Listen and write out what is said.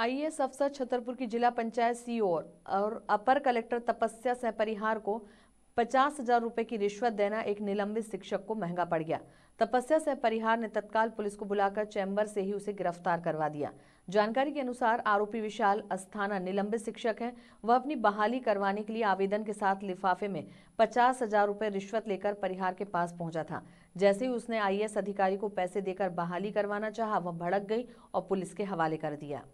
IAS अफसर छतरपुर की जिला पंचायत सीओ और अपर कलेक्टर तपस्या सहपरिहार को पचास हजार रुपये की रिश्वत देना एक निलंबित शिक्षक को महंगा पड़ गया तपस्या से परिहार ने तत्काल पुलिस को बुलाकर चैम्बर से ही उसे गिरफ्तार करवा दिया जानकारी के अनुसार आरोपी विशाल अस्थाना निलंबित शिक्षक हैं वह अपनी बहाली करवाने के लिए आवेदन के साथ लिफाफे में पचास हजार रुपये रिश्वत लेकर परिहार के पास पहुंचा था जैसे ही उसने आईएएस अधिकारी को पैसे देकर बहाली करवाना चाहा वह भड़क गई और पुलिस के हवाले कर दिया